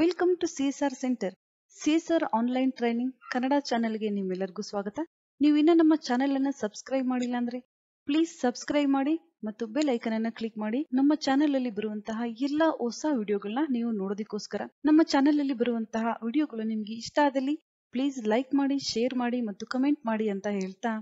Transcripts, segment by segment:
welcome to CSR centre CSR online training Kannada ಗೆ ನಿಮ್ಮೆಲ್ಲರಿಗೂ ಸ್ವಾಗತ ನೀವು ಇನ್ನೂ ನಮ್ಮ ಚಾನೆಲ್ ಅನ್ನ ಸಬ್ಸ್ಕ್ರೈಬ್ ಮಾಡಿಲ್ಲ ಅಂದ್ರೆ ಪ್ಲೀಸ್ ಸಬ್ಸ್ಕ್ರೈಬ್ ಮಾಡಿ ಮತ್ತು ಬೆಲ್ ಐಕನ್ ಅನ್ನ ಕ್ಲಿಕ್ ಮಾಡಿ ನಮ್ಮ ಚಾನೆಲ್ ಅಲ್ಲಿ ಬರುವಂತಹ ಎಲ್ಲಾ ಹೊಸ ವಿಡಿಯೋಗಳನ್ನ ನೀವು ನೋಡೋದಕ್ಕೋಸ್ಕರ ನಮ್ಮ ಚಾನೆಲ್ ಅಲ್ಲಿ ಬರುವಂತಹ ವಿಡಿಯೋಗಳು ನಿಮ್ಗೆ ಇಷ್ಟ ಆದಲ್ಲಿ ಪ್ಲೀಸ್ ಲೈಕ್ ಮಾಡಿ ಶೇರ್ ಮಾಡಿ ಮತ್ತು ಕಮೆಂಟ್ ಮಾಡಿ ಅಂತ ಹೇಳ್ತಾ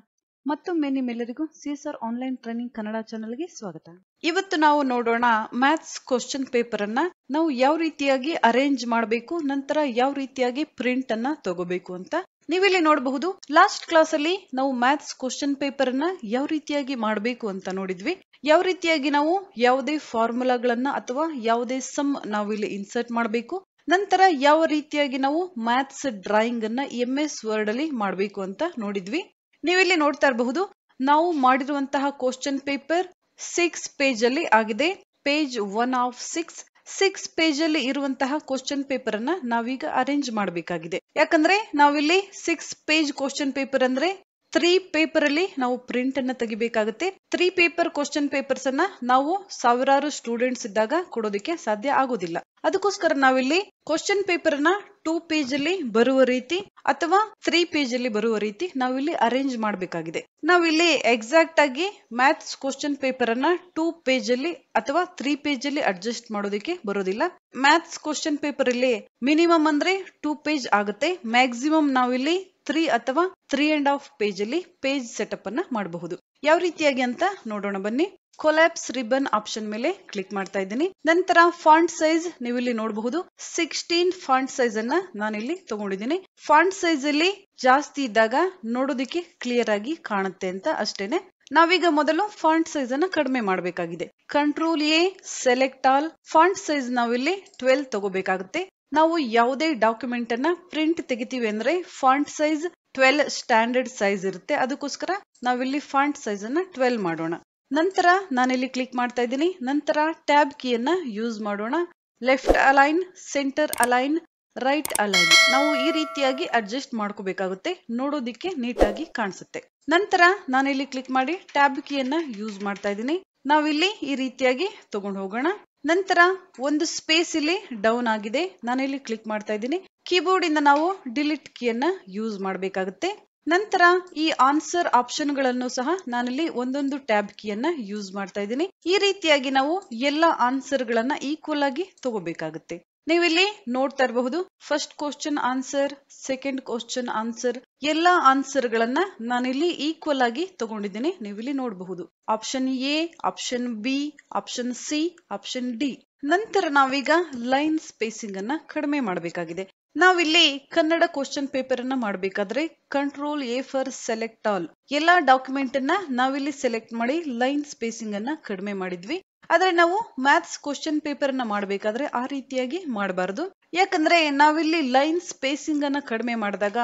ಮತ್ತೊಮ್ಮೆ ನಿಮ್ಮೆಲ್ಲರಿಗೂ C S R online training Kannada ಗೆ ಸ್ವಾಗತ ಇವತ್ತು ನಾವು ನೋಡೋಣ ಮ್ಯಾಥ್ಸ್ ಕ್ವಶನ್ ಪೇಪರ್ ಅನ್ನ ನಾವು ಯಾವ ರೀತಿಯಾಗಿ ಅರೇಂಜ್ ಮಾಡಬೇಕು ನಂತರ ಯಾವ ರೀತಿಯಾಗಿ ಪ್ರಿಂಟ್ ಅನ್ನ ತಗೋಬೇಕು ಅಂತ ನೀವಿಲ್ಲಿ ನೋಡಬಹುದು ಲಾಸ್ಟ್ ಕ್ಲಾಸ್ ಅಲ್ಲಿ ನಾವು ಮ್ಯಾಥ್ಸ್ ಕ್ವಶನ್ ಪೇಪರ್ ಅನ್ನ ಯಾವ ರೀತಿಯಾಗಿ ಮಾಡಬೇಕು ಅಂತ ನೋಡಿದ್ವಿ ಯಾವ ರೀತಿಯಾಗಿ ನಾವು ಯಾವುದೇ ಫಾರ್ಮುಲಾಗಳನ್ನ ಅಥವಾ ಯಾವುದೇ ಸಮ್ ನಾವು ಇಲ್ಲಿ ಇನ್ಸರ್ಟ್ ಮಾಡಬೇಕು ನಂತರ ಯಾವ ರೀತಿಯಾಗಿ ನಾವು ಮ್ಯಾಥ್ಸ್ ಡ್ರಾಯಿಂಗ್ ಅನ್ನ ಎಂ ಎಸ್ ವರ್ಡ್ ಅಲ್ಲಿ ಮಾಡಬೇಕು ಅಂತ ನೋಡಿದ್ವಿ ನೀವಿಲ್ಲಿ ನೋಡ್ತಾ ಇರಬಹುದು ನಾವು ಮಾಡಿರುವಂತಹ ಕ್ವಶನ್ ಪೇಪರ್ ಸಿಕ್ಸ್ ಪೇಜ್ ಅಲ್ಲಿ ಆಗಿದೆ page one of six six page ಅಲ್ಲಿ ಇರುವಂತಹ ಕ್ವಶನ್ ಪೇಪರ್ ಅನ್ನ ನಾವೀಗ ಅರೇಂಜ್ ಮಾಡಬೇಕಾಗಿದೆ ಯಾಕಂದ್ರೆ ನಾವಿಲ್ಲಿ ಸಿಕ್ಸ್ ಪೇಜ್ ಕ್ವಶನ್ ಪೇಪರ್ ಅಂದ್ರೆ ತ್ರೀ ಪೇಪರ್ ಅಲ್ಲಿ ನಾವು ಪ್ರಿಂಟ್ ಅನ್ನ ತೆಗಿಬೇಕಾಗುತ್ತೆ ತ್ರೀ ಪೇಪರ್ ಕ್ವಶನ್ ಪೇಪರ್ಸ್ ಅನ್ನ ನಾವು ಸಾವಿರಾರು ಸ್ಟೂಡೆಂಟ್ಸ್ ಇದ್ದಾಗ ಕೊಡೋದಕ್ಕೆ ಸಾಧ್ಯ ಆಗೋದಿಲ್ಲ ಅದಕ್ಕೋಸ್ಕರ ನಾವಿಲ್ಲಿ ಕ್ವಶನ್ ಪೇಪರ್ ನ ಟೂ ಪೇಜ್ ಅಲ್ಲಿ ಬರುವ ರೀತಿ ಅಥವಾ ತ್ರೀ ಪೇಜ್ ಅಲ್ಲಿ ಬರುವ ರೀತಿ ನಾವಿಲ್ಲಿ ಅರೇಂಜ್ ಮಾಡಬೇಕಾಗಿದೆ ನಾವಿಲ್ಲಿ ಎಕ್ಸಾಕ್ಟ್ ಆಗಿ ಮ್ಯಾಥ್ಸ್ ಕ್ವಶನ್ ಪೇಪರ್ ಅನ್ನ ಟೂ ಪೇಜ್ ಅಲ್ಲಿ ಅಥವಾ ತ್ರೀ ಪೇಜ್ ಅಲ್ಲಿ ಅಡ್ಜಸ್ಟ್ ಮಾಡೋದಕ್ಕೆ ಬರೋದಿಲ್ಲ ಮ್ಯಾಥ್ಸ್ ಕ್ವಶನ್ ಪೇಪರ್ ಅಲ್ಲಿ ಮಿನಿಮಮ್ ಅಂದ್ರೆ ಟೂ ಪೇಜ್ ಆಗುತ್ತೆ ಮ್ಯಾಕ್ಸಿಮಮ್ ನಾವಿಲ್ಲಿ ತ್ರೀ ಅಥವಾ ತ್ರೀ ಅಂಡ್ ಹಾಫ್ ಪೇಜ್ ಅಲ್ಲಿ ಪೇಜ್ ಸೆಟಪ್ ಅನ್ನ ಮಾಡಬಹುದು ಯಾವ ರೀತಿಯಾಗಿ ಅಂತ ನೋಡೋಣ ಬನ್ನಿ ಕೊಲ್ಯಾಪ್ಸ್ ರಿಬನ್ ಆಪ್ಷನ್ ಮೇಲೆ ಕ್ಲಿಕ್ ಮಾಡ್ತಾ ಇದ್ದೀನಿ ನಂತರ ಫಾಂಟ್ ಸೈಜ್ ನೀವು ಇಲ್ಲಿ ನೋಡಬಹುದು ಸಿಕ್ಸ್ಟೀನ್ ಫಾಂಟ್ ಸೈಜ್ ಅನ್ನ ಇಲ್ಲಿ ತಗೊಂಡಿದ್ದೀನಿ ಫಾಂಟ್ ಸೈಜ್ ಅಲ್ಲಿ ಜಾಸ್ತಿ ಇದ್ದಾಗ ನೋಡೋದಿಕ್ಕೆ ಕ್ಲಿಯರ್ ಆಗಿ ಕಾಣುತ್ತೆ ಅಂತ ಅಷ್ಟೇನೆ ನಾವೀಗ ಮೊದಲು ಫಾಂಟ್ ಸೈಜ್ ಅನ್ನ ಕಡಿಮೆ ಮಾಡಬೇಕಾಗಿದೆ control A select all font size ನಾವಿಲ್ಲಿ ಟ್ವೆಲ್ ತಗೋಬೇಕಾಗುತ್ತೆ ನಾವು ಯಾವುದೇ ಡಾಕ್ಯುಮೆಂಟ್ ಅನ್ನ ಪ್ರಿಂಟ್ ತೆಗಿತೀವಿ ಅಂದ್ರೆ font size twelve standard size ಇರುತ್ತೆ ಅದಕ್ಕೋಸ್ಕರ ನಾವಿಲ್ಲಿ ಫಾಂಟ್ ಸೈಜ್ ಅನ್ನ ಟ್ವೆಲ್ ಮಾಡೋಣ ನಂತರ ನಾನಿಲ್ಲಿ ಕ್ಲಿಕ್ ಮಾಡ್ತಾ ಇದ್ದೀನಿ ನಂತರ ಟ್ಯಾಬ್ ಕೀಯನ್ನು ಯೂಸ್ ಮಾಡೋಣ left align centre align right align ನಾವು ಈ ರೀತಿಯಾಗಿ ಅಡ್ಜಸ್ಟ್ ಮಾಡ್ಕೋಬೇಕಾಗುತ್ತೆ ನೋಡೋದಿಕ್ಕೆ ನೀಟಾಗಿ ಕಾಣಿಸುತ್ತೆ ನಂತರ ನಾನಿಲ್ಲಿ ಕ್ಲಿಕ್ ಮಾಡಿ ಟ್ಯಾಬ್ ಕೀಯನ್ನ ಯೂಸ್ ಮಾಡ್ತಾ ಇದ್ದೀನಿ ನಾವಿಲ್ಲಿ ಈ ರೀತಿಯಾಗಿ ತಗೊಂಡು ಹೋಗೋಣ ನಂತರ ಒಂದು ಸ್ಪೇಸ್ ಇಲ್ಲಿ ಡೌನ್ ಆಗಿದೆ ನಾನಿಲ್ಲಿ ಕ್ಲಿಕ್ ಮಾಡ್ತಾ ಇದ್ದೀನಿ ಕೀಬೋರ್ಡ್ ಇಂದ ನಾವು ಡಿಲೀಟ್ ಕೀಯನ್ನ ಯೂಸ್ ಮಾಡಬೇಕಾಗುತ್ತೆ ನಂತರ ಈ ಆನ್ಸರ್ ಆಪ್ಷನ್ ಗಳನ್ನು ಸಹ ನಾನಿಲ್ಲಿ ಒಂದೊಂದು ಟ್ಯಾಬ್ ಕೀಯನ್ನ ಯೂಸ್ ಮಾಡ್ತಾ ಇದ್ದೀನಿ ಈ ರೀತಿಯಾಗಿ ನಾವು ಎಲ್ಲ ಆನ್ಸರ್ ಗಳನ್ನ ಈಕ್ವಲ್ ಆಗಿ ತಗೋಬೇಕಾಗುತ್ತೆ ನೀವಿಲ್ಲಿ ನೋಡ್ತಾ ಇರಬಹುದು first question answer second question answer ಎಲ್ಲಾ ಆನ್ಸರ್ ಗಳನ್ನ ನಾನಿಲ್ಲಿ ಈಕ್ವಲ್ ಆಗಿ ತಗೊಂಡಿದ್ದೀನಿ ನೀವಿಲ್ಲಿ ನೋಡಬಹುದು option A option B option C option D ನಂತರ ನಾವೀಗ ಲೈನ್ ಸ್ಪೇಸಿಂಗ್ ಅನ್ನ ಕಡಿಮೆ ಮಾಡಬೇಕಾಗಿದೆ ನಾವಿಲ್ಲಿ ಕನ್ನಡ ಕ್ವಶನ್ ಪೇಪರ್ ಅನ್ನ ಮಾಡ್ಬೇಕಾದ್ರೆ control A for select all ಎಲ್ಲಾ ಡಾಕ್ಯುಮೆಂಟ್ ಅನ್ನ ನಾವಿಲ್ಲಿ ಸೆಲೆಕ್ಟ್ ಮಾಡಿ ಲೈನ್ ಸ್ಪೇಸಿಂಗ್ ಅನ್ನ ಕಡಿಮೆ ಮಾಡಿದ್ವಿ ಆದ್ರೆ ನಾವು ಮ್ಯಾಥ್ಸ್ ಕ್ವಶನ್ ಪೇಪರ್ ಅನ್ನ ಮಾಡಬೇಕಾದ್ರೆ ಆ ರೀತಿಯಾಗಿ ಮಾಡಬಾರದು ಯಾಕಂದ್ರೆ ನಾವಿಲ್ಲಿ ಲೈನ್ ಸ್ಪೇಸಿಂಗ್ ಅನ್ನ ಕಡಿಮೆ ಮಾಡಿದಾಗ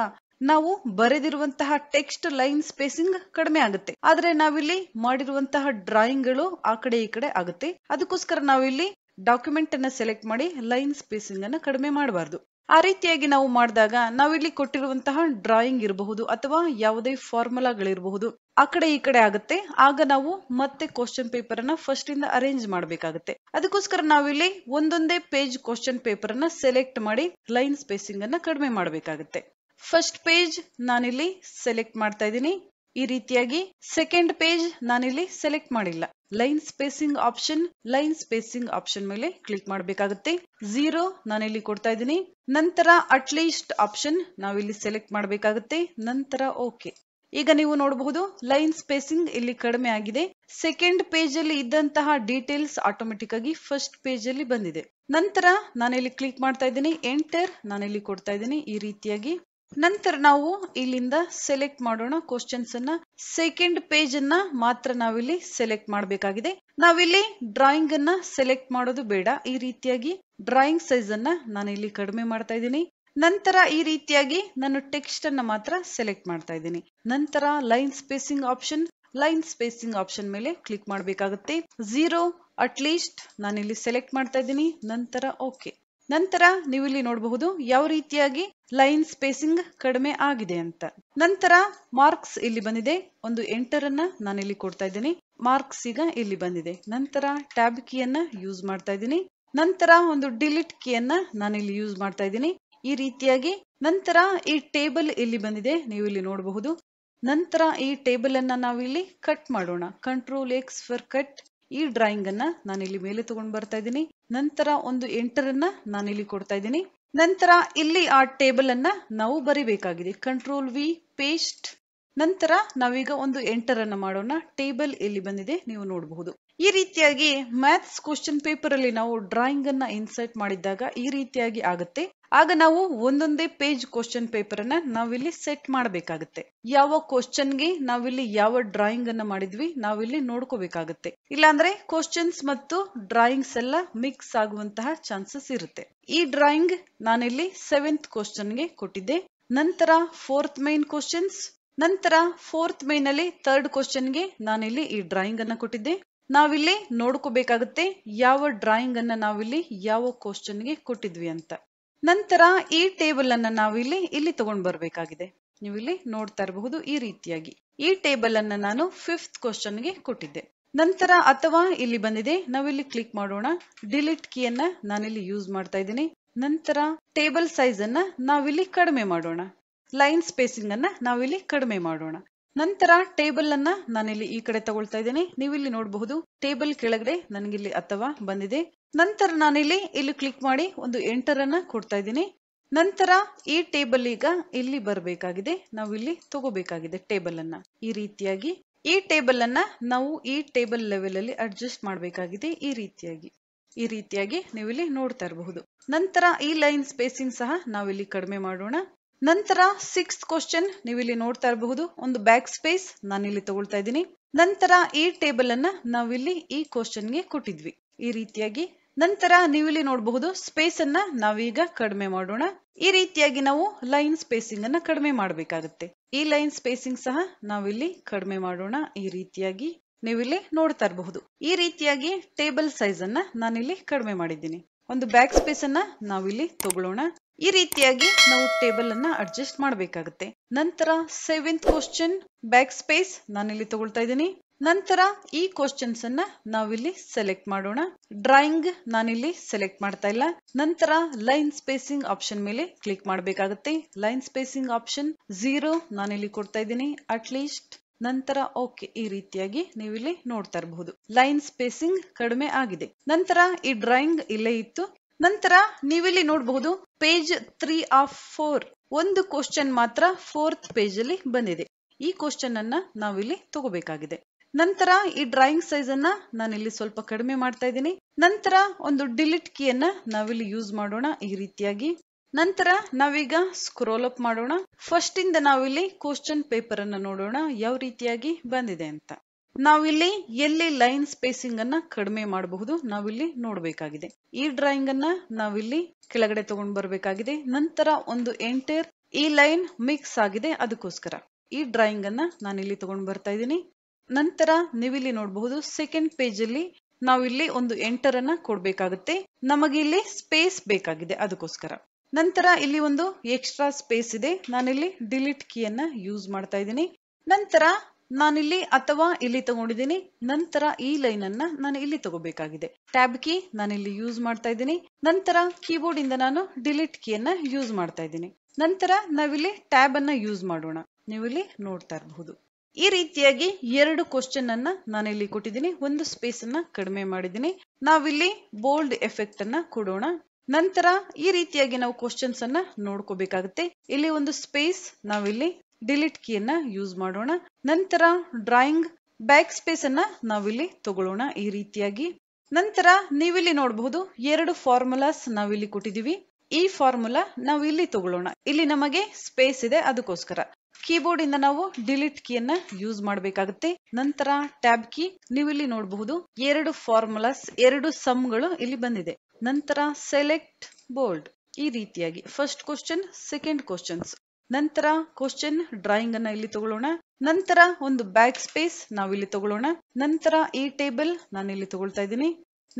ನಾವು ಬರೆದಿರುವಂತಹ ಟೆಕ್ಸ್ಟ್ ಲೈನ್ ಸ್ಪೇಸಿಂಗ್ ಕಡಿಮೆ ಆಗುತ್ತೆ ಆದ್ರೆ ನಾವಿಲ್ಲಿ ಮಾಡಿರುವಂತಹ ಡ್ರಾಯಿಂಗ್ ಗಳು ಆ ಕಡೆ ಈ ಕಡೆ ಆಗುತ್ತೆ ಅದಕ್ಕೋಸ್ಕರ ನಾವಿಲ್ಲಿ ಡಾಕ್ಯುಮೆಂಟ್ ಅನ್ನ ಸೆಲೆಕ್ಟ್ ಮಾಡಿ ಲೈನ್ ಸ್ಪೇಸಿಂಗ್ ಅನ್ನ ಕಡಿಮೆ ಮಾಡಬಾರ್ದು ಆ ರೀತಿಯಾಗಿ ನಾವು ಮಾಡಿದಾಗ ನಾವಿಲ್ಲಿ ಕೊಟ್ಟಿರುವಂತಹ ಡ್ರಾಯಿಂಗ್ ಇರಬಹುದು ಅಥವಾ ಯಾವುದೇ ಫಾರ್ಮುಲಾಗಳಿರಬಹುದು ಆ ಕಡೆ ಈ ಕಡೆ ಆಗುತ್ತೆ ಆಗ ನಾವು ಮತ್ತೆ ಕ್ವಶನ್ ಪೇಪರ್ ಅನ್ನ ಫಸ್ಟ್ ಇಂದ ಅರೇಂಜ್ ಮಾಡಬೇಕಾಗುತ್ತೆ ಅದಕ್ಕೋಸ್ಕರ ನಾವಿಲ್ಲಿ ಒಂದೊಂದೇ ಪೇಜ್ ಕ್ವಶನ್ ಪೇಪರ್ ಅನ್ನ ಸೆಲೆಕ್ಟ್ ಮಾಡಿ ಲೈನ್ ಸ್ಪೇಸಿಂಗ್ ಅನ್ನ ಕಡಿಮೆ ಮಾಡಬೇಕಾಗುತ್ತೆ ಫಸ್ಟ್ ಪೇಜ್ ನಾನಿಲ್ಲಿ ಸೆಲೆಕ್ಟ್ ಮಾಡ್ತಾ ಇದ್ದೀನಿ ಈ ರೀತಿಯಾಗಿ ಸೆಕೆಂಡ್ ಪೇಜ್ ನಾನಿಲ್ಲಿ ಸೆಲೆಕ್ಟ್ ಮಾಡಿಲ್ಲ line spacing option line spacing option ಮೇಲೆ ಕ್ಲಿಕ್ ಮಾಡಬೇಕಾಗುತ್ತೆ ಝೀರೋ ನಾನಿಲ್ಲಿ ಕೊಡ್ತಾ ಇದ್ದೀನಿ ನಂತರ ಅಟ್ಲೀಸ್ಟ್ ಆಪ್ಷನ್ ನಾವಿಲ್ಲಿ ಸೆಲೆಕ್ಟ್ ಮಾಡಬೇಕಾಗುತ್ತೆ ನಂತರ ಓಕೆ ಈಗ ನೀವು ನೋಡಬಹುದು ಲೈನ್ ಸ್ಪೇಸಿಂಗ್ ಇಲ್ಲಿ ಕಡಿಮೆ ಆಗಿದೆ ಸೆಕೆಂಡ್ ಪೇಜ್ ಅಲ್ಲಿ ಇದ್ದಂತಹ ಡೀಟೇಲ್ಸ್ ಆಟೋಮೆಟಿಕ್ ಆಗಿ ಫಸ್ಟ್ ಪೇಜ್ ಅಲ್ಲಿ ಬಂದಿದೆ ನಂತರ ಇಲ್ಲಿ ಕ್ಲಿಕ್ ಮಾಡ್ತಾ ಇದ್ದೀನಿ ಎಂಟರ್ ಇಲ್ಲಿ ಕೊಡ್ತಾ ಇದ್ದೀನಿ ಈ ರೀತಿಯಾಗಿ ನಂತರ ನಾವು ಇಲ್ಲಿಂದ ಸೆಲೆಕ್ಟ್ ಮಾಡೋಣ ಕ್ವಶನ್ಸ್ ಅನ್ನ ಸೆಕೆಂಡ್ ಪೇಜ್ ಅನ್ನ ಮಾತ್ರ ನಾವಿಲ್ಲಿ ಸೆಲೆಕ್ಟ್ ಮಾಡಬೇಕಾಗಿದೆ ನಾವಿಲ್ಲಿ ಡ್ರಾಯಿಂಗ್ ಅನ್ನ ಸೆಲೆಕ್ಟ್ ಮಾಡೋದು ಬೇಡ ಈ ರೀತಿಯಾಗಿ ಡ್ರಾಯಿಂಗ್ ಸೈಜ್ ಅನ್ನ ನಾನು ಇಲ್ಲಿ ಕಡಿಮೆ ಮಾಡ್ತಾ ಇದ್ದೀನಿ ನಂತರ ಈ ರೀತಿಯಾಗಿ ನಾನು ಟೆಕ್ಸ್ಟ್ ಅನ್ನ ಮಾತ್ರ ಸೆಲೆಕ್ಟ್ ಮಾಡ್ತಾ ಇದ್ದೀನಿ ನಂತರ line spacing option line spacing option ಮೇಲೆ ಕ್ಲಿಕ್ ಮಾಡಬೇಕಾಗುತ್ತೆ ಜೀರೋ ಅಟ್ ಲೀಸ್ಟ್ ನಾನಿಲ್ಲಿ ಸೆಲೆಕ್ಟ್ ಮಾಡ್ತಾ ಇದ್ದೀನಿ ನಂತರ ಓಕೆ ನಂತರ ನೀವು ಇಲ್ಲಿ ನೋಡಬಹುದು ಯಾವ ರೀತಿಯಾಗಿ ಲೈನ್ ಸ್ಪೇಸಿಂಗ್ ಕಡಿಮೆ ಆಗಿದೆ ಅಂತ ನಂತರ ಮಾರ್ಕ್ಸ್ ಇಲ್ಲಿ ಬಂದಿದೆ ಒಂದು ಎಂಟರ್ ನಾನು ಇಲ್ಲಿ ಕೊಡ್ತಾ ಇದ್ದೀನಿ ಮಾರ್ಕ್ಸ್ ಈಗ ಇಲ್ಲಿ ಬಂದಿದೆ ನಂತರ ಟ್ಯಾಬ್ ಕೀಯನ್ನ ಯೂಸ್ ಮಾಡ್ತಾ ಇದ್ದೀನಿ ನಂತರ ಒಂದು ಡಿಲಿಟ್ ಕೀಯನ್ನ ನಾನು ಇಲ್ಲಿ ಯೂಸ್ ಮಾಡ್ತಾ ಇದ್ದೀನಿ ಈ ರೀತಿಯಾಗಿ ನಂತರ ಈ ಟೇಬಲ್ ಇಲ್ಲಿ ಬಂದಿದೆ ನೀವು ಇಲ್ಲಿ ನೋಡಬಹುದು ನಂತರ ಈ ಟೇಬಲ್ ಅನ್ನ ನಾವಿಲ್ಲಿ ಕಟ್ ಮಾಡೋಣ ಕಂಟ್ರೋಲ್ ಎಕ್ಸ್ ಫಾರ್ ಕಟ್ ಈ ಡ್ರಾಯಿಂಗ್ ಅನ್ನ ನಾನಿಲ್ಲಿ ಮೇಲೆ ತಗೊಂಡ್ ಬರ್ತಾ ಇದ್ದೀನಿ ನಂತರ ಒಂದು ಎಂಟರ್ ಅನ್ನ ನಾನಿಲ್ಲಿ ಕೊಡ್ತಾ ಇದ್ದೀನಿ ನಂತರ ಇಲ್ಲಿ ಆ ಟೇಬಲ್ ಅನ್ನ ನಾವು ಬರಿಬೇಕಾಗಿದೆ ಕಂಟ್ರೋಲ್ ವಿ ಪೇಸ್ಟ್ ನಂತರ ನಾವೀಗ ಒಂದು ಎಂಟರ್ ಅನ್ನ ಮಾಡೋಣ ಟೇಬಲ್ ಎಲ್ಲಿ ಬಂದಿದೆ ನೀವು ನೋಡಬಹುದು ಈ ರೀತಿಯಾಗಿ ಮ್ಯಾಥ್ಸ್ ಕ್ವಶನ್ ಪೇಪರ್ ಅಲ್ಲಿ ನಾವು ಡ್ರಾಯಿಂಗ್ ಅನ್ನ ಇನ್ಸರ್ಟ್ ಮಾಡಿದಾಗ ಈ ರೀತಿಯಾಗಿ ಆಗುತ್ತೆ ಆಗ ನಾವು ಒಂದೊಂದೇ ಪೇಜ್ ಕ್ವಶನ್ ಪೇಪರ್ ಅನ್ನ ನಾವಿಲ್ಲಿ ಸೆಟ್ ಮಾಡಬೇಕಾಗುತ್ತೆ ಯಾವ ಕ್ವಶನ್ಗೆ ನಾವಿಲ್ಲಿ ಯಾವ ಡ್ರಾಯಿಂಗ್ ಅನ್ನ ಮಾಡಿದ್ವಿ ನಾವಿಲ್ಲಿ ನೋಡ್ಕೋಬೇಕಾಗುತ್ತೆ ಇಲ್ಲಾಂದ್ರೆ ಕ್ವಶನ್ಸ್ ಮತ್ತು ಡ್ರಾಯಿಂಗ್ಸ್ ಎಲ್ಲ ಮಿಕ್ಸ್ ಆಗುವಂತಹ ಚಾನ್ಸಸ್ ಇರುತ್ತೆ ಈ ಡ್ರಾಯಿಂಗ್ ನಾನಿಲ್ಲಿ ಸೆವೆಂತ್ ಗೆ ಕೊಟ್ಟಿದ್ದೆ ನಂತರ ಫೋರ್ತ್ ಮೈನ್ ಕ್ವಶನ್ಸ್ ನಂತರ ಫೋರ್ತ್ ಮೈನ್ ಅಲ್ಲಿ ಥರ್ಡ್ ಗೆ ನಾನಿಲ್ಲಿ ಈ ಡ್ರಾಯಿಂಗ್ ಅನ್ನ ಕೊಟ್ಟಿದ್ದೆ ನಾವಿಲ್ಲಿ ನೋಡ್ಕೋಬೇಕಾಗುತ್ತೆ ಯಾವ ಡ್ರಾಯಿಂಗ್ ಅನ್ನ ನಾವಿಲ್ಲಿ ಯಾವ ಗೆ ಕೊಟ್ಟಿದ್ವಿ ಅಂತ ನಂತರ ಈ ಟೇಬಲ್ ಅನ್ನ ನಾವಿಲ್ಲಿ ಇಲ್ಲಿ ತಗೊಂಡ್ ಬರ್ಬೇಕಾಗಿದೆ ನೀವು ಇಲ್ಲಿ ನೋಡ್ತಾ ಇರಬಹುದು ಈ ರೀತಿಯಾಗಿ ಈ ಟೇಬಲ್ ಅನ್ನ ನಾನು ಫಿಫ್ತ್ ಕ್ವಶನ್ ಗೆ ಕೊಟ್ಟಿದ್ದೆ ನಂತರ ಅಥವಾ ಇಲ್ಲಿ ಬಂದಿದೆ ನಾವಿಲ್ಲಿ ಕ್ಲಿಕ್ ಮಾಡೋಣ ಡಿಲೀಟ್ ಕೀಯನ್ನ ನಾನಿಲ್ಲಿ ಯೂಸ್ ಮಾಡ್ತಾ ಇದ್ದೀನಿ ನಂತರ ಟೇಬಲ್ ಸೈಜ್ ಅನ್ನ ನಾವಿಲ್ಲಿ ಕಡಿಮೆ ಮಾಡೋಣ ಲೈನ್ ಸ್ಪೇಸಿಂಗ್ ಅನ್ನ ನಾವಿಲ್ಲಿ ಕಡಿಮೆ ಮಾಡೋಣ ನಂತರ ಟೇಬಲ್ ಅನ್ನ ನಾನಿಲ್ಲಿ ಈ ಕಡೆ ತಗೊಳ್ತಾ ಇದ್ದೇನೆ ನೀವಿಲ್ಲಿ ನೋಡಬಹುದು ಟೇಬಲ್ ಕೆಳಗಡೆ ನನಗಿಲ್ಲಿ ಅಥವಾ ಬಂದಿದೆ ನಂತರ ನಾನಿಲ್ಲಿ ಇಲ್ಲಿ ಕ್ಲಿಕ್ ಮಾಡಿ ಒಂದು ಎಂಟರ್ ಅನ್ನ ಕೊಡ್ತಾ ಇದ್ದೀನಿ ನಂತರ ಈ ಟೇಬಲ್ ಈಗ ಇಲ್ಲಿ ಬರಬೇಕಾಗಿದೆ ನಾವು ಇಲ್ಲಿ ತಗೋಬೇಕಾಗಿದೆ ಟೇಬಲ್ ಅನ್ನ ಈ ರೀತಿಯಾಗಿ ಈ ಟೇಬಲ್ ಅನ್ನ ನಾವು ಈ ಟೇಬಲ್ ಲೆವೆಲ್ ಅಲ್ಲಿ ಅಡ್ಜಸ್ಟ್ ಮಾಡಬೇಕಾಗಿದೆ ಈ ರೀತಿಯಾಗಿ ಈ ರೀತಿಯಾಗಿ ನೀವು ಇಲ್ಲಿ ನೋಡ್ತಾ ಇರಬಹುದು ನಂತರ ಈ ಲೈನ್ ಸ್ಪೇಸಿಂಗ್ ಸಹ ನಾವಿಲ್ಲಿ ಕಡಿಮೆ ಮಾಡೋಣ ನಂತರ ಸಿಕ್ಸ್ ಕ್ವಶನ್ ನೀವು ಇಲ್ಲಿ ನೋಡ್ತಾ ಇರಬಹುದು ಒಂದು ಬ್ಯಾಕ್ ಸ್ಪೇಸ್ ನಾನು ಇಲ್ಲಿ ತಗೊಳ್ತಾ ಇದ್ದೀನಿ ನಂತರ ಈ ಟೇಬಲ್ ಅನ್ನ ನಾವಿಲ್ಲಿ ಈ ಗೆ ಕೊಟ್ಟಿದ್ವಿ ಈ ರೀತಿಯಾಗಿ ನಂತರ ನೀವು ಇಲ್ಲಿ ನೋಡಬಹುದು ಸ್ಪೇಸ್ ಅನ್ನ ನಾವೀಗ ಕಡಿಮೆ ಮಾಡೋಣ ಈ ರೀತಿಯಾಗಿ ನಾವು ಲೈನ್ ಸ್ಪೇಸಿಂಗ್ ಅನ್ನ ಕಡಿಮೆ ಮಾಡಬೇಕಾಗುತ್ತೆ ಈ ಲೈನ್ ಸ್ಪೇಸಿಂಗ್ ಸಹ ನಾವಿಲ್ಲಿ ಕಡಿಮೆ ಮಾಡೋಣ ಈ ರೀತಿಯಾಗಿ ನೀವಿಲ್ಲಿ ನೋಡ್ತಾ ಇರಬಹುದು ಈ ರೀತಿಯಾಗಿ ಟೇಬಲ್ ಸೈಜ್ ಅನ್ನ ನಾನಿಲ್ಲಿ ಕಡಿಮೆ ಮಾಡಿದ್ದೀನಿ ಒಂದು ಬ್ಯಾಕ್ ಸ್ಪೇಸ್ ಅನ್ನ ನಾವಿಲ್ಲಿ ತಗೊಳ್ಳೋಣ ಈ ರೀತಿಯಾಗಿ ನಾವು ಟೇಬಲ್ ಅನ್ನ ಅಡ್ಜಸ್ಟ್ ಮಾಡಬೇಕಾಗುತ್ತೆ ನಂತರ ಸೆವೆಂತ್ ಕ್ವಶನ್ ಬ್ಯಾಕ್ ಸ್ಪೇಸ್ ನಾನಿಲ್ಲಿ ತಗೊಳ್ತಾ ಇದ್ದೀನಿ ನಂತರ ಈ ಕ್ವಶನ್ಸ್ ಅನ್ನ ನಾವಿಲ್ಲಿ ಸೆಲೆಕ್ಟ್ ಮಾಡೋಣ ಡ್ರಾಯಿಂಗ್ ನಾನಿಲ್ಲಿ ಸೆಲೆಕ್ಟ್ ಮಾಡ್ತಾ ಇಲ್ಲ ನಂತರ ಲೈನ್ ಸ್ಪೇಸಿಂಗ್ ಆಪ್ಷನ್ ಮೇಲೆ ಕ್ಲಿಕ್ ಮಾಡಬೇಕಾಗುತ್ತೆ ಲೈನ್ ಸ್ಪೇಸಿಂಗ್ ಆಪ್ಷನ್ ಝೀರೋ ನಾನಿಲ್ಲಿ ಕೊಡ್ತಾ ಇದ್ದೀನಿ ಅಟ್ ಲೀಸ್ಟ್ ನಂತರ ಓಕೆ ಈ ರೀತಿಯಾಗಿ ನೀವು ಇಲ್ಲಿ ನೋಡ್ತಾ ಇರಬಹುದು ಲೈನ್ ಸ್ಪೇಸಿಂಗ್ ಕಡಿಮೆ ಆಗಿದೆ ನಂತರ ಈ ಡ್ರಾಯಿಂಗ್ ಇಲ್ಲೇ ಇತ್ತು ನಂತರ ನೀವಿಲ್ಲಿ ನೋಡಬಹುದು ಪೇಜ್ ತ್ರೀ ಆಫ್ ಫೋರ್ ಒಂದು ಕ್ವಶನ್ ಮಾತ್ರ ಫೋರ್ತ್ ಪೇಜ್ ಅಲ್ಲಿ ಬಂದಿದೆ ಈ ಕ್ವಶನ್ ಅನ್ನ ನಾವಿಲ್ಲಿ ತಗೋಬೇಕಾಗಿದೆ ನಂತರ ಈ ಡ್ರಾಯಿಂಗ್ ಸೈಜ್ ಅನ್ನ ನಾನಿಲ್ಲಿ ಸ್ವಲ್ಪ ಕಡಿಮೆ ಮಾಡ್ತಾ ಇದ್ದೀನಿ ನಂತರ ಒಂದು ಡಿಲಿಟ್ ಕೀಯನ್ನ ನಾವಿಲ್ಲಿ ಯೂಸ್ ಮಾಡೋಣ ಈ ರೀತಿಯಾಗಿ ನಂತರ ನಾವೀಗ ಸ್ಕ್ರೋಲ್ ಅಪ್ ಮಾಡೋಣ ಫಸ್ಟ್ ಇಂದ ನಾವಿಲ್ಲಿ ಕ್ವಶನ್ ಪೇಪರ್ ಅನ್ನ ನೋಡೋಣ ಯಾವ ರೀತಿಯಾಗಿ ಬಂದಿದೆ ಅಂತ ನಾವಿಲ್ಲಿ ಎಲ್ಲಿ ಲೈನ್ ಸ್ಪೇಸಿಂಗ್ ಅನ್ನ ಕಡಿಮೆ ಮಾಡಬಹುದು ನಾವಿಲ್ಲಿ ನೋಡಬೇಕಾಗಿದೆ ಈ ಡ್ರಾಯಿಂಗ್ ಅನ್ನ ನಾವಿಲ್ಲಿ ಕೆಳಗಡೆ ತಗೊಂಡ್ ಬರಬೇಕಾಗಿದೆ ನಂತರ ಒಂದು ಎಂಟರ್ ಈ ಲೈನ್ ಮಿಕ್ಸ್ ಆಗಿದೆ ಅದಕ್ಕೋಸ್ಕರ ಈ ಡ್ರಾಯಿಂಗ್ ಅನ್ನ ನಾನಿಲ್ಲಿ ತಗೊಂಡ್ ಬರ್ತಾ ಇದ್ದೀನಿ ನಂತರ ನೀವಿಲ್ಲಿ ನೋಡಬಹುದು ಸೆಕೆಂಡ್ ಪೇಜ್ ಅಲ್ಲಿ ನಾವಿಲ್ಲಿ ಒಂದು ಎಂಟರ್ ಅನ್ನ ಕೊಡ್ಬೇಕಾಗುತ್ತೆ ನಮಗೆ ಇಲ್ಲಿ ಸ್ಪೇಸ್ ಬೇಕಾಗಿದೆ ಅದಕ್ಕೋಸ್ಕರ ನಂತರ ಇಲ್ಲಿ ಒಂದು ಎಕ್ಸ್ಟ್ರಾ ಸ್ಪೇಸ್ ಇದೆ ನಾನಿಲ್ಲಿ ಡಿಲೀಟ್ ಕೀಯನ್ನ ಯೂಸ್ ಮಾಡ್ತಾ ಇದ್ದೀನಿ ನಂತರ ನಾನಿಲ್ಲಿ ಅಥವಾ ಇಲ್ಲಿ ತಗೊಂಡಿದ್ದೀನಿ ನಂತರ ಈ ಲೈನ್ ಅನ್ನ ನಾನು ಇಲ್ಲಿ ತಗೋಬೇಕಾಗಿದೆ ಟ್ಯಾಬ್ ಕೀ ನಾನಿಲ್ಲಿ ಯೂಸ್ ಮಾಡ್ತಾ ಇದ್ದೀನಿ ನಂತರ ಕೀಬೋರ್ಡ್ ಇಂದ ನಾನು ಡಿಲೀಟ್ ಕೀಯನ್ನ ಯೂಸ್ ಮಾಡ್ತಾ ಇದ್ದೀನಿ ನಂತರ ನಾವಿಲ್ಲಿ ಟ್ಯಾಬ್ ಅನ್ನ ಯೂಸ್ ಮಾಡೋಣ ನೀವು ಇಲ್ಲಿ ನೋಡ್ತಾ ಇರಬಹುದು ಈ ರೀತಿಯಾಗಿ ಎರಡು ಕ್ವಶನ್ ಅನ್ನ ನಾನಿಲ್ಲಿ ಕೊಟ್ಟಿದ್ದೀನಿ ಒಂದು ಸ್ಪೇಸ್ ಅನ್ನ ಕಡಿಮೆ ಮಾಡಿದ್ದೀನಿ ನಾವಿಲ್ಲಿ ಬೋಲ್ಡ್ ಎಫೆಕ್ಟ್ ಅನ್ನ ಕೊಡೋಣ ನಂತರ ಈ ರೀತಿಯಾಗಿ ನಾವು ಕ್ವಶನ್ಸ್ ಅನ್ನ ನೋಡ್ಕೋಬೇಕಾಗುತ್ತೆ ಇಲ್ಲಿ ಒಂದು ಸ್ಪೇಸ್ ನಾವಿಲ್ಲಿ ಡಿಲಿಟ್ ಕೀಯನ್ನ ಯೂಸ್ ಮಾಡೋಣ ನಂತರ ಡ್ರಾಯಿಂಗ್ ಬ್ಯಾಕ್ ಸ್ಪೇಸ್ ಅನ್ನ ನಾವಿಲ್ಲಿ ತಗೊಳ್ಳೋಣ ಈ ರೀತಿಯಾಗಿ ನಂತರ ನೀವಿಲ್ಲಿ ನೋಡಬಹುದು ಎರಡು ಫಾರ್ಮುಲಾಸ್ ನಾವಿಲ್ಲಿ ಕೊಟ್ಟಿದೀವಿ ಈ ಫಾರ್ಮುಲಾ ನಾವು ಇಲ್ಲಿ ತಗೊಳ್ಳೋಣ ಇಲ್ಲಿ ನಮಗೆ ಸ್ಪೇಸ್ ಇದೆ ಅದಕ್ಕೋಸ್ಕರ ಕೀಬೋರ್ಡ್ ಇಂದ ನಾವು ಡಿಲಿಟ್ ಕೀಯನ್ನ ಯೂಸ್ ಮಾಡಬೇಕಾಗುತ್ತೆ ನಂತರ ಟ್ಯಾಬ್ ಕೀ ನೀವು ಇಲ್ಲಿ ನೋಡಬಹುದು ಎರಡು ಫಾರ್ಮುಲಾಸ್ ಎರಡು ಸಮ್ಗಳು ಇಲ್ಲಿ ಬಂದಿದೆ ನಂತರ ಸೆಲೆಕ್ಟ್ ಬೋರ್ಡ್ ಈ ರೀತಿಯಾಗಿ ಫಸ್ಟ್ ಕ್ವಶನ್ ಸೆಕೆಂಡ್ ಕ್ವಶನ್ಸ್ ನಂತರ ಕ್ವಶನ್ ಡ್ರಾಯಿಂಗ್ ಅನ್ನ ಇಲ್ಲಿ ತಗೊಳ್ಳೋಣ ನಂತರ ಒಂದು ಬ್ಯಾಕ್ ಸ್ಪೇಸ್ ಇಲ್ಲಿ ತಗೊಳ್ಳೋಣ ನಂತರ ಈ ಟೇಬಲ್ ನಾನಿಲ್ಲಿ ತಗೊಳ್ತಾ ಇದ್ದೀನಿ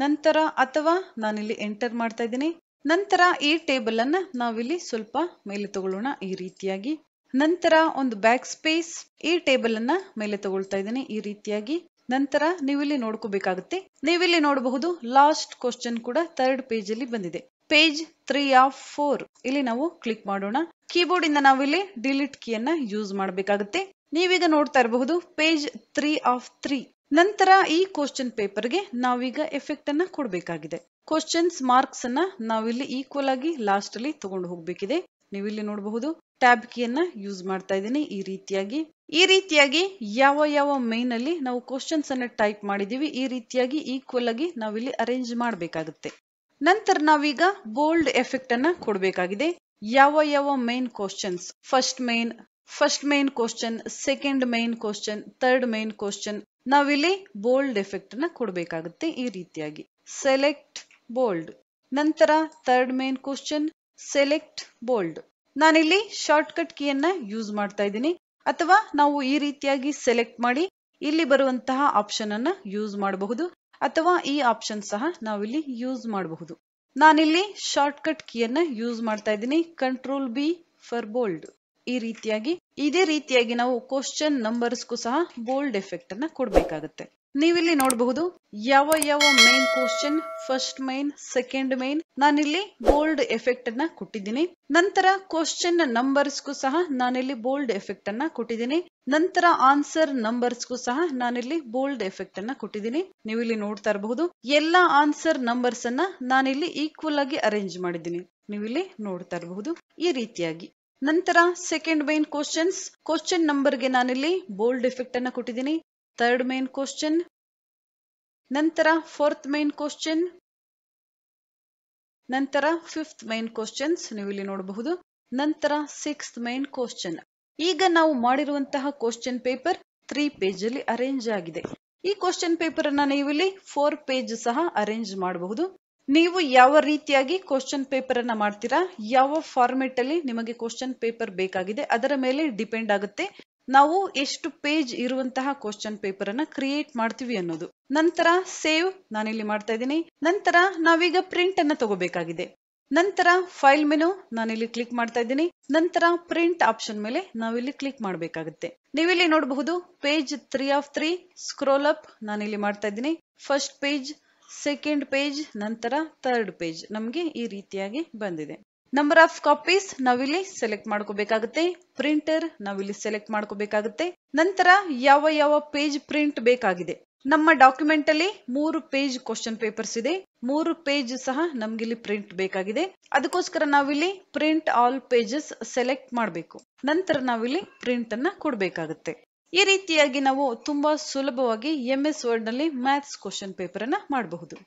ನಂತರ ಅಥವಾ ನಾನಿಲ್ಲಿ ಎಂಟರ್ ಮಾಡ್ತಾ ಇದ್ದೀನಿ ನಂತರ ಈ ಟೇಬಲ್ ಅನ್ನ ನಾವಿಲ್ಲಿ ಸ್ವಲ್ಪ ಮೇಲೆ ತಗೊಳ್ಳೋಣ ಈ ರೀತಿಯಾಗಿ ನಂತರ ಒಂದು ಬ್ಯಾಕ್ ಸ್ಪೇಸ್ ಈ ಟೇಬಲ್ ಅನ್ನ ಮೇಲೆ ತಗೊಳ್ತಾ ಇದ್ದೀನಿ ಈ ರೀತಿಯಾಗಿ ನಂತರ ನೀವಿಲ್ಲಿ ನೋಡ್ಕೋಬೇಕಾಗುತ್ತೆ ನೀವಿಲ್ಲಿ ನೋಡಬಹುದು ಲಾಸ್ಟ್ ಕ್ವಶನ್ ಕೂಡ ಥರ್ಡ್ ಪೇಜ್ ಅಲ್ಲಿ ಬಂದಿದೆ ಪೇಜ್ ತ್ರೀ ಆಫ್ ಫೋರ್ ಇಲ್ಲಿ ನಾವು ಕ್ಲಿಕ್ ಮಾಡೋಣ ಕೀಬೋರ್ಡ್ ಇಂದ ನಾವಿಲ್ಲಿ ಡಿಲೀಟ್ ಕೀಯನ್ನ ಯೂಸ್ ಮಾಡಬೇಕಾಗುತ್ತೆ ನೀವೀಗ ನೋಡ್ತಾ ಇರಬಹುದು ಪೇಜ್ ತ್ರೀ ಆಫ್ ತ್ರೀ ನಂತರ ಈ ಕ್ವಶನ್ ಗೆ ನಾವೀಗ ಎಫೆಕ್ಟ್ ಅನ್ನ ಕೊಡಬೇಕಾಗಿದೆ ಕ್ವಶನ್ಸ್ ಮಾರ್ಕ್ಸ್ ಅನ್ನ ನಾವಿಲ್ಲಿ ಈಕ್ವಲ್ ಆಗಿ ಲಾಸ್ಟ್ ಅಲ್ಲಿ ತಗೊಂಡು ಹೋಗ್ಬೇಕಿದೆ ನೀವಿಲ್ಲಿ ನೋಡಬಹುದು ಟ್ಯಾಬ್ ಕೀಯನ್ನ ಯೂಸ್ ಮಾಡ್ತಾ ಇದ್ದೀನಿ ಈ ರೀತಿಯಾಗಿ ಈ ರೀತಿಯಾಗಿ ಯಾವ ಯಾವ ಅಲ್ಲಿ ನಾವು ಕ್ವಶನ್ಸ್ ಅನ್ನ ಟೈಪ್ ಮಾಡಿದೀವಿ ಈ ರೀತಿಯಾಗಿ ಈಕ್ವಲ್ ಆಗಿ ನಾವಿಲ್ಲಿ ಅರೇಂಜ್ ಮಾಡಬೇಕಾಗುತ್ತೆ ನಂತರ ನಾವೀಗ ಬೋಲ್ಡ್ ಎಫೆಕ್ಟ್ ಅನ್ನ ಕೊಡಬೇಕಾಗಿದೆ ಯಾವ ಯಾವ main questions first main first main question second main question third main question ನಾವಿಲ್ಲಿ ಬೋಲ್ಡ್ ಎಫೆಕ್ಟ್ ಅನ್ನ ಕೊಡಬೇಕಾಗುತ್ತೆ ಈ ರೀತಿಯಾಗಿ ಸೆಲೆಕ್ಟ್ ಬೋಲ್ಡ್ ನಂತರ third main question select bold ನಾನಿಲ್ಲಿ ಶಾರ್ಟ್ ಕಟ್ ಕೀಯನ್ನ ಯೂಸ್ ಮಾಡ್ತಾ ಇದ್ದೀನಿ ಅಥವಾ ನಾವು ಈ ರೀತಿಯಾಗಿ ಸೆಲೆಕ್ಟ್ ಮಾಡಿ ಇಲ್ಲಿ ಬರುವಂತಹ ಆಪ್ಷನ್ ಅನ್ನ ಯೂಸ್ ಮಾಡಬಹುದು ಅಥವಾ ಈ ಆಪ್ಷನ್ ಸಹ ನಾವಿಲ್ಲಿ ಯೂಸ್ ಮಾಡಬಹುದು ನಾನಿಲ್ಲಿ ಶಾರ್ಟ್ ಕಟ್ ಅನ್ನ ಯೂಸ್ ಮಾಡ್ತಾ ಇದ್ದೀನಿ ಕಂಟ್ರೋಲ್ ಬಿ ಫಾರ್ ಬೋಲ್ಡ್ ಈ ರೀತಿಯಾಗಿ ಇದೇ ರೀತಿಯಾಗಿ ನಾವು ಕ್ವಶನ್ ನಂಬರ್ಸ್ಗೂ ಸಹ ಬೋಲ್ಡ್ ಎಫೆಕ್ಟ್ ಅನ್ನ ಕೊಡ್ಬೇಕಾಗತ್ತೆ ನೀವಿಲ್ಲಿ ನೋಡಬಹುದು ಯಾವ ಯಾವ main question first main second main ನಾನಿಲ್ಲಿ ಬೋಲ್ಡ್ ಎಫೆಕ್ಟ್ ಅನ್ನ ಕೊಟ್ಟಿದ್ದೀನಿ ನಂತರ ಕ್ವಶನ್ ನಂಬರ್ಸ್ಗೂ ಸಹ ನಾನಿಲ್ಲಿ ಬೋಲ್ಡ್ ಎಫೆಕ್ಟ್ ಅನ್ನ ಕೊಟ್ಟಿದ್ದೀನಿ ನಂತರ ಆನ್ಸರ್ ನಂಬರ್ಸ್ಗೂ ಸಹ ನಾನಿಲ್ಲಿ ಬೋಲ್ಡ್ ಎಫೆಕ್ಟ್ ಅನ್ನ ಕೊಟ್ಟಿದ್ದೀನಿ ನೀವು ಇಲ್ಲಿ ನೋಡ್ತಾ ಇರಬಹುದು ಎಲ್ಲಾ ಆನ್ಸರ್ ನಂಬರ್ಸ್ ಅನ್ನ ನಾನಿಲ್ಲಿ ಈಕ್ವಲ್ ಆಗಿ ಅರೇಂಜ್ ಮಾಡಿದ್ದೀನಿ ನೀವಿಲ್ಲಿ ನೋಡ್ತಾ ಇರಬಹುದು ಈ ರೀತಿಯಾಗಿ ನಂತರ ಸೆಕೆಂಡ್ ಮೇನ್ ಕ್ವಶನ್ಸ್ ಕ್ವಶನ್ ನಂಬರ್ಗೆ ನಾನಿಲ್ಲಿ ಬೋಲ್ಡ್ ಎಫೆಕ್ಟ್ ಅನ್ನ ಕೊಟ್ಟಿದ್ದೀನಿ ಥರ್ಡ್ ಮೇನ್ ಕ್ವಶನ್ ನಂತರ ಫೋರ್ತ್ ಮೇನ್ ಕ್ವಶನ್ ನಂತರ ಫಿಫ್ತ್ ಮೈನ್ ಕ್ವಶನ್ಸ್ ನೀವು ಇಲ್ಲಿ ನೋಡಬಹುದು ನಂತರ ಸಿಕ್ಸ್ತ್ ಮೇನ್ ಕ್ವಶನ್ ಈಗ ನಾವು ಮಾಡಿರುವಂತಹ ಕ್ವಶನ್ ಪೇಪರ್ ತ್ರೀ ಪೇಜ್ ಅಲ್ಲಿ ಅರೇಂಜ್ ಆಗಿದೆ ಈ ಕ್ವಶನ್ ಪೇಪರ್ ಅನ್ನ ನೀವು ಇಲ್ಲಿ ಫೋರ್ ಪೇಜ್ ಸಹ ಅರೇಂಜ್ ಮಾಡಬಹುದು ನೀವು ಯಾವ ರೀತಿಯಾಗಿ ಕ್ವಶನ್ ಪೇಪರ್ ಅನ್ನ ಮಾಡ್ತೀರಾ ಯಾವ ಫಾರ್ಮೆಟ್ ಅಲ್ಲಿ ನಿಮಗೆ ಕ್ವಶನ್ ಪೇಪರ್ ಬೇಕಾಗಿದೆ ಅದರ ಮೇಲೆ ಡಿಪೆಂಡ್ ಆಗುತ್ತೆ ನಾವು ಎಷ್ಟು ಪೇಜ್ ಇರುವಂತಹ ಕ್ವಶನ್ ಪೇಪರ್ ಅನ್ನ ಕ್ರಿಯೇಟ್ ಮಾಡ್ತೀವಿ ಅನ್ನೋದು ನಂತರ ಸೇವ್ ನಾನಿಲ್ಲಿ ಮಾಡ್ತಾ ಇದ್ದೀನಿ ನಂತರ ನಾವೀಗ ಪ್ರಿಂಟ್ ಅನ್ನ ತಗೋಬೇಕಾಗಿದೆ ನಂತರ ಫೈಲ್ ಮೆನು ನಾನಿಲ್ಲಿ ಕ್ಲಿಕ್ ಮಾಡ್ತಾ ಇದ್ದೀನಿ ನಂತರ ಪ್ರಿಂಟ್ ಆಪ್ಷನ್ ಮೇಲೆ ನಾವಿಲ್ಲಿ ಕ್ಲಿಕ್ ಮಾಡಬೇಕಾಗುತ್ತೆ ನೀವಿಲ್ಲಿ ನೋಡಬಹುದು page three of three scroll up ನಾನಿಲ್ಲಿ ಮಾಡ್ತಾ ಇದ್ದೀನಿ ಫಸ್ಟ್ ಪೇಜ್ ಸೆಕೆಂಡ್ ಪೇಜ್ ನಂತರ ಥರ್ಡ್ ಪೇಜ್ ನಮಗೆ ಈ ರೀತಿಯಾಗಿ ಬಂದಿದೆ ನಂಬರ್ ಆಫ್ ಕಾಪೀಸ್ ನಾವಿಲ್ಲಿ ಸೆಲೆಕ್ಟ್ ಮಾಡ್ಕೋಬೇಕಾಗುತ್ತೆ ಪ್ರಿಂಟರ್ ನಾವಿಲ್ಲಿ ಸೆಲೆಕ್ಟ್ ಮಾಡ್ಕೋಬೇಕಾಗುತ್ತೆ ನಂತರ ಯಾವ ಯಾವ ಪೇಜ್ ಪ್ರಿಂಟ್ ಬೇಕಾಗಿದೆ ನಮ್ಮ ಡಾಕ್ಯುಮೆಂಟ್ ಅಲ್ಲಿ ಮೂರು ಪೇಜ್ ಕ್ವಶನ್ ಪೇಪರ್ಸ್ ಇದೆ ಮೂರು ಪೇಜ್ ಸಹ ನಮ್ಗೆ ಇಲ್ಲಿ ಪ್ರಿಂಟ್ ಬೇಕಾಗಿದೆ ಅದಕ್ಕೋಸ್ಕರ ನಾವಿಲ್ಲಿ ಪ್ರಿಂಟ್ ಆಲ್ ಪೇಜಸ್ ಸೆಲೆಕ್ಟ್ ಮಾಡಬೇಕು ನಂತರ ನಾವಿಲ್ಲಿ ಪ್ರಿಂಟ್ ಅನ್ನ ಕೊಡ್ಬೇಕಾಗುತ್ತೆ ಈ ರೀತಿಯಾಗಿ ನಾವು ತುಂಬ ಸುಲಭವಾಗಿ ಎಂ ಎಸ್ ನಲ್ಲಿ ಮ್ಯಾಥ್ಸ್ ಕ್ವಶನ್ ಪೇಪರನ್ನು ಮಾಡಬಹುದು